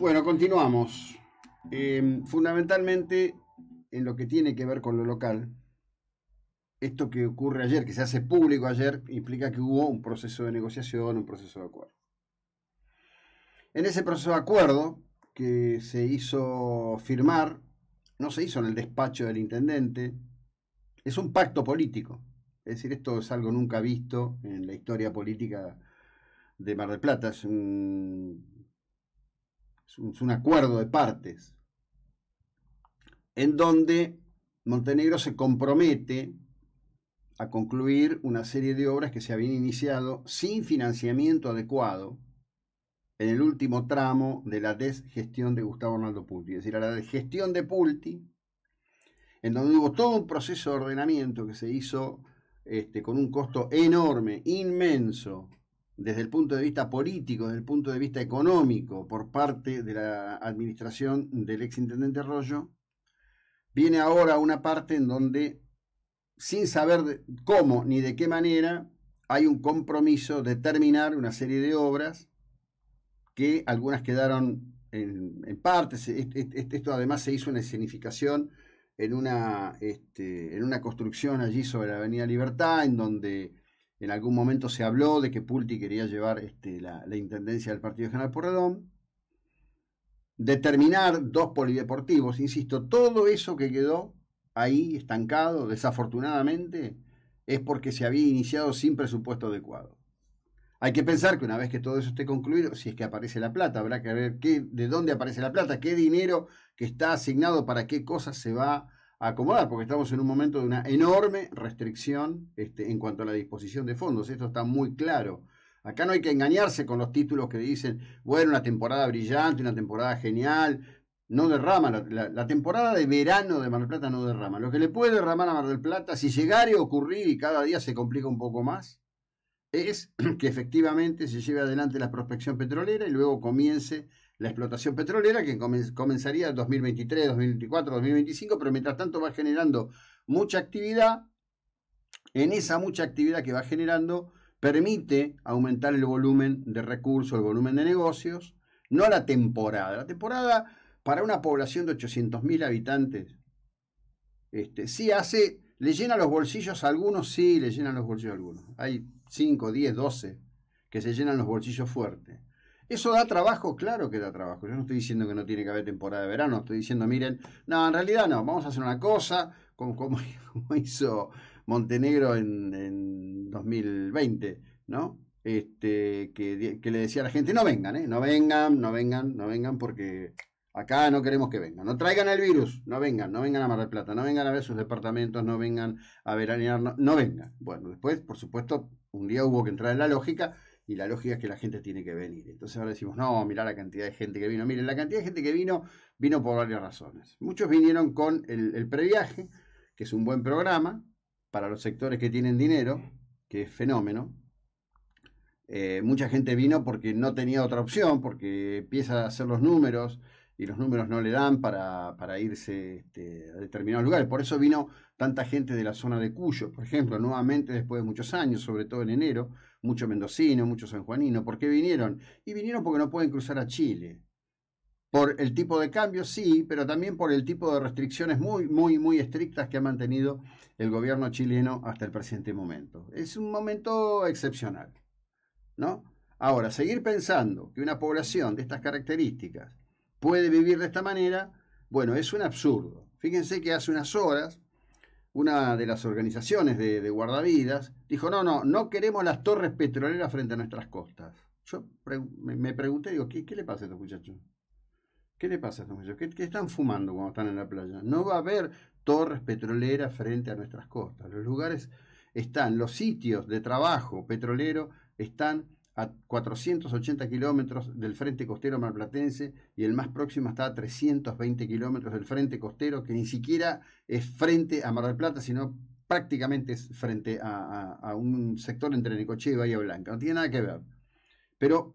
Bueno, continuamos. Em, fundamentalmente, en lo que tiene que ver con lo local, esto que ocurre ayer, que se hace público ayer, implica que hubo un proceso de negociación, un proceso de acuerdo. En ese proceso de acuerdo que se hizo firmar, no se hizo en el despacho del intendente, es un pacto político. Es decir, esto es algo nunca visto en la historia política de Mar del Plata. Es un es un, acuerdo de partes, en donde Montenegro se compromete a concluir una serie de obras que se habían iniciado sin financiamiento adecuado en el último tramo de la desgestión de Gustavo Arnaldo Pulti, es decir, a la desgestión de Pulti, en donde hubo todo un proceso de ordenamiento que se hizo este, con un costo enorme, inmenso, desde el punto de vista político, desde el punto de vista económico, por parte de la administración del exintendente Arroyo, viene ahora una parte en donde, sin saber cómo ni de qué manera, hay un compromiso de terminar una serie de obras que algunas quedaron en, en partes. Esto además se hizo una escenificación en una, este, en una construcción allí sobre la Avenida Libertad, en donde en algún momento se habló de que Pulti quería llevar este, la, intendencia del Partido General por Redón, Determinar dos polideportivos, insisto, todo eso que quedó ahí estancado, desafortunadamente, es porque se había iniciado sin presupuesto adecuado. Hay que pensar que una vez que todo eso esté concluido, si es que aparece la plata, habrá que ver qué, de dónde aparece la plata, qué dinero que está asignado para qué cosas se va acomodar, porque estamos en un momento de una enorme restricción este, en cuanto a la disposición de fondos. Esto está muy claro. Acá no hay que engañarse con los títulos que dicen, bueno, una temporada brillante, una temporada genial. No derrama, la, temporada de verano de Mar del Plata no derrama. Lo que le puede derramar a Mar del Plata, si llegara a ocurrir y cada día se complica un poco más, es que efectivamente se lleve adelante la prospección petrolera y luego comience la explotación petrolera que comenzaría en 2023, 2024, 2025, pero mientras tanto va generando mucha actividad. En esa mucha actividad que va generando permite aumentar el volumen de recursos, el volumen de negocios, no la temporada. La temporada para una población de 800.000 habitantes, este, sí hace, le llena los bolsillos a algunos, sí, le llenan los bolsillos a algunos. Hay 5, 10, 12 que se llenan los bolsillos fuertes eso da trabajo, claro que da trabajo. Yo no estoy diciendo que no tiene que haber temporada de verano, estoy diciendo, miren, no, en realidad no, vamos a hacer una cosa, como, como, hizo Montenegro en, en, 2020, ¿no? Este, que, le decía a la gente, no vengan, ¿eh? no vengan, no vengan, no vengan, porque acá no queremos que vengan. No traigan el virus, no vengan, no vengan a Mar del Plata, no vengan a ver sus departamentos, no vengan a veranear, no vengan. Bueno, después, por supuesto, un día hubo que entrar en la lógica y la lógica es que la gente tiene que venir. Entonces ahora decimos, no, mirá la cantidad de gente que vino. Miren, la cantidad de gente que vino vino por varias razones. Muchos vinieron con el, previaje, que es un buen programa para los sectores que tienen dinero, que es fenómeno. Eh, mucha gente vino porque no tenía otra opción, porque empieza a hacer los números, y los números no le dan para, irse este, a determinados lugares. Por eso vino tanta gente de la zona de Cuyo, por ejemplo, nuevamente después de muchos años, sobre todo en enero, mucho mendocino, mucho sanjuanino. ¿Por qué vinieron? Y vinieron porque no pueden cruzar a Chile. Por el tipo de cambio, sí, pero también por el tipo de restricciones muy, muy, muy estrictas que ha mantenido el gobierno chileno hasta el presente momento. Es un momento excepcional, ¿no? Ahora, seguir pensando que una población de estas características puede vivir de esta manera, bueno, es un absurdo. Fíjense que hace unas horas una de las organizaciones de, guardavidas dijo, no, no, no queremos las torres petroleras frente a nuestras costas. Yo me, pregunté, digo, ¿qué, le pasa a estos muchachos? ¿Qué le pasa a estos muchachos? ¿Qué, ¿Qué, están fumando cuando están en la playa? No va a haber torres petroleras frente a nuestras costas. Los lugares están, los sitios de trabajo petrolero están a 480 kilómetros del frente costero marplatense y el más próximo está a 320 kilómetros del frente costero, que ni siquiera es frente a Mar del Plata, sino prácticamente es frente a, un sector entre Necoche y Bahía Blanca. No tiene nada que ver. Pero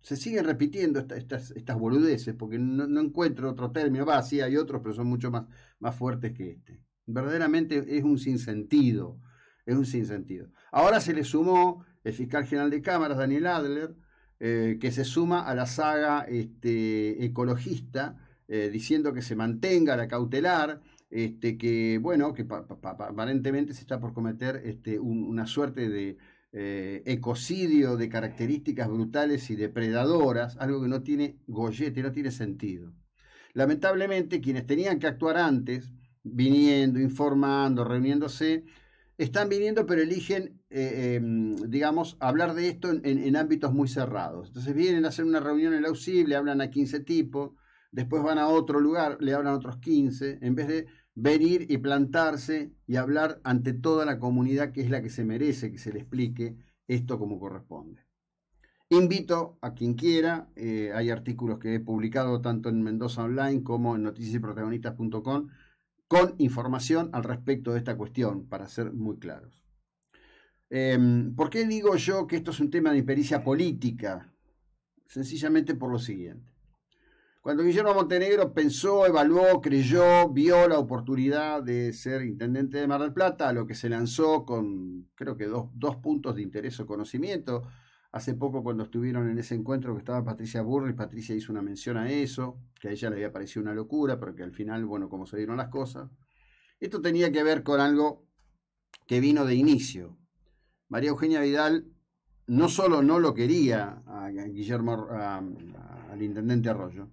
se siguen repitiendo estas, estas boludeces, porque no, encuentro otro término. Va, sí hay otros, pero son mucho más, más fuertes que este. Verdaderamente es un sinsentido. Es un sinsentido. Ahora se le sumó el fiscal general de cámaras, Daniel Adler, eh, que se suma a la saga este, ecologista, eh, diciendo que se mantenga la cautelar, este, que, bueno, que aparentemente se está por cometer este, una suerte de eh, ecocidio de características brutales y depredadoras, algo que no tiene gollete, no tiene sentido. Lamentablemente, quienes tenían que actuar antes, viniendo, informando, reuniéndose, están viniendo, pero eligen eh, em, digamos, hablar de esto en, ámbitos muy cerrados. Entonces vienen a hacer una reunión en la UCI, le hablan a 15 tipos, después van a otro lugar, le hablan a otros 15, en vez de venir y plantarse y hablar ante toda la comunidad que es la que se merece que se le explique esto como corresponde. Invito a quien quiera, eh, hay artículos que he publicado tanto en Mendoza Online como en noticiasprotagonistas.com con información al respecto de esta cuestión, para ser muy claros. Em, ¿Por qué digo yo que esto es un tema de impericia política? Sencillamente por lo siguiente. Cuando Guillermo Montenegro pensó, evaluó, creyó, vio la oportunidad de ser intendente de Mar del Plata, lo que se lanzó con creo que dos, dos puntos de interés o conocimiento. Hace poco cuando estuvieron en ese encuentro que estaba Patricia Burri, Patricia hizo una mención a eso, que a ella le había parecido una locura, pero que al final, bueno, como se dieron las cosas. Esto tenía que ver con algo que vino de inicio, María Eugenia Vidal no solo no lo quería a Guillermo, al intendente Arroyo,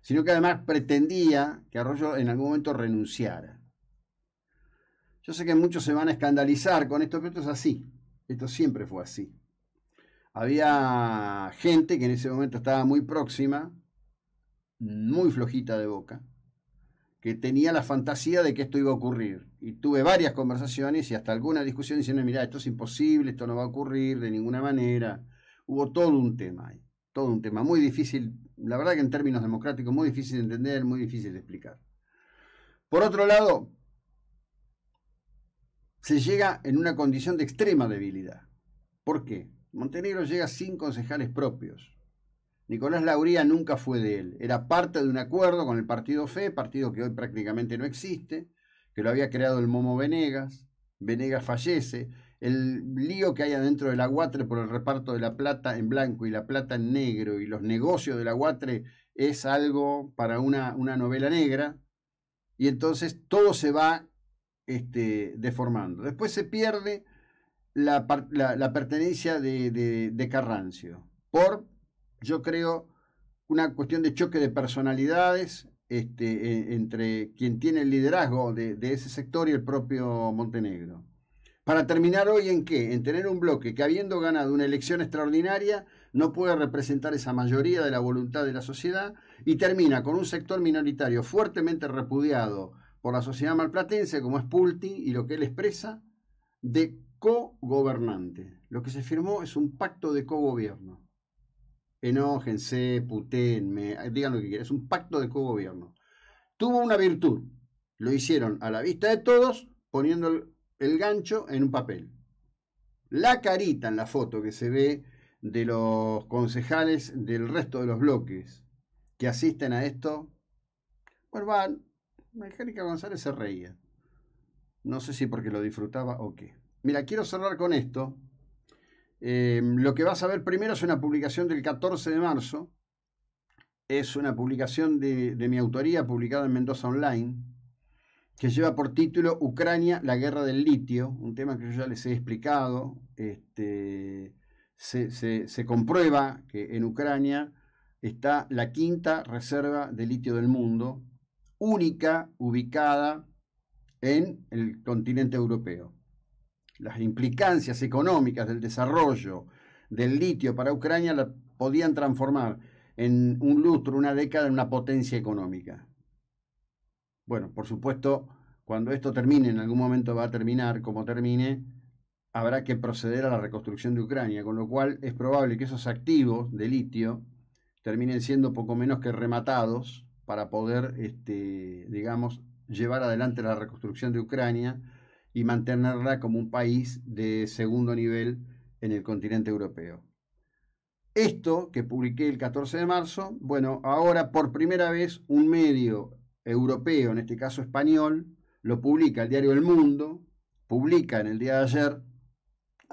sino que además pretendía que Arroyo en algún momento renunciara. Yo sé que muchos se van a escandalizar con esto, pero esto es así. Esto siempre fue así. Había gente que en ese momento estaba muy próxima, muy flojita de boca, que tenía la fantasía de que esto iba a ocurrir. Y tuve varias conversaciones y hasta alguna discusión diciendo, mira, esto es imposible, esto no va a ocurrir de ninguna manera. Hubo todo un tema ahí, todo un tema muy difícil, la verdad que en términos democráticos muy difícil de entender, muy difícil de explicar. Por otro lado, se llega en una condición de extrema debilidad. ¿Por qué? Montenegro llega sin concejales propios. Nicolás Lauría nunca fue de él, era parte de un acuerdo con el Partido FE, partido que hoy prácticamente no existe, que lo había creado el Momo Venegas, Venegas fallece, el lío que hay adentro del aguatre por el reparto de la plata en blanco y la plata en negro y los negocios del aguatre es algo para una, novela negra, y entonces todo se va este, deformando. Después se pierde la, pertenencia de, de Carrancio por yo creo, una cuestión de choque de personalidades este, e, entre quien tiene el liderazgo de, ese sector y el propio Montenegro. Para terminar hoy en qué? En tener un bloque que habiendo ganado una elección extraordinaria no puede representar esa mayoría de la voluntad de la sociedad y termina con un sector minoritario fuertemente repudiado por la sociedad malplatense como es Pulti y lo que él expresa de cogobernante. Lo que se firmó es un pacto de cogobierno enójense, putenme, ah, digan lo que quieran, es un pacto de co-gobierno. Tuvo una virtud, lo hicieron a la vista de todos poniendo el, gancho en un papel. La carita en la foto que se ve de los concejales del resto de los bloques que asisten a esto, pues van, que González se reía. No sé si porque lo disfrutaba o qué. Mira, quiero cerrar con esto, Em, lo que vas a ver primero es una publicación del 14 de marzo. Es una publicación de, mi autoría publicada en Mendoza Online, que lleva por título Ucrania, la guerra del litio, un tema que yo ya les he explicado. Este, se comprueba que en Ucrania está la quinta reserva de litio del mundo, única ubicada en el continente europeo las implicancias económicas del desarrollo del litio para Ucrania la podían transformar en un lustro, una década, en una potencia económica. Bueno, por supuesto, cuando esto termine, en algún momento va a terminar como termine, habrá que proceder a la reconstrucción de Ucrania, con lo cual es probable que esos activos de litio terminen siendo poco menos que rematados para poder, este, digamos, llevar adelante la reconstrucción de Ucrania y mantenerla como un país de segundo nivel en el continente europeo. Esto que publiqué el 14 de marzo, bueno, ahora por primera vez un medio europeo, en este caso español, lo publica el diario El Mundo, publica en el día de ayer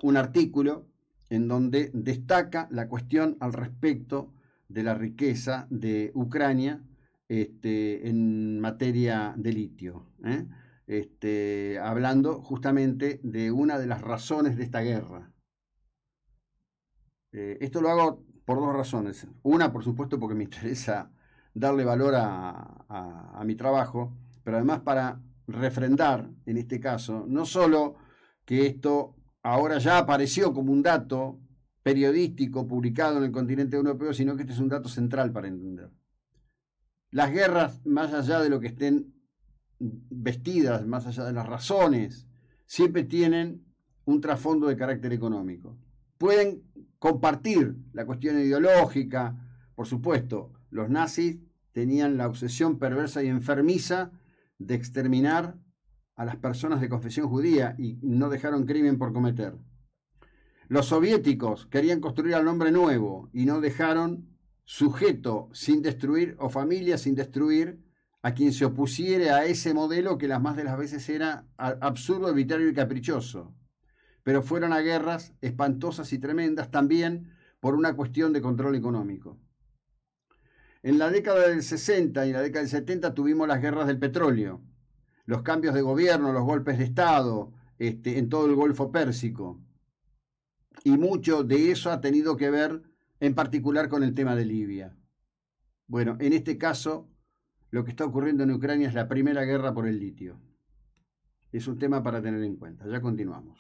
un artículo en donde destaca la cuestión al respecto de la riqueza de Ucrania este, en materia de litio. ¿eh? Este, hablando justamente de una de las razones de esta guerra. Eh, esto lo hago por dos razones. Una, por supuesto, porque me interesa darle valor a, a mi trabajo, pero además para refrendar, en este caso, no solo que esto ahora ya apareció como un dato periodístico publicado en el continente europeo, sino que este es un dato central para entender. Las guerras, más allá de lo que estén vestidas más allá de las razones, siempre tienen un trasfondo de carácter económico. Pueden compartir la cuestión ideológica, por supuesto, los nazis tenían la obsesión perversa y enfermiza de exterminar a las personas de confesión judía y no dejaron crimen por cometer. Los soviéticos querían construir al hombre nuevo y no dejaron sujeto sin destruir o familia sin destruir a quien se opusiere a ese modelo que las más de las veces era absurdo, arbitrario y caprichoso. Pero fueron a guerras espantosas y tremendas también por una cuestión de control económico. En la década del 60 y la década del 70 tuvimos las guerras del petróleo, los cambios de gobierno, los golpes de Estado este, en todo el Golfo Pérsico. Y mucho de eso ha tenido que ver en particular con el tema de Libia. Bueno, en este caso lo que está ocurriendo en Ucrania es la primera guerra por el litio. Es un tema para tener en cuenta. Ya continuamos.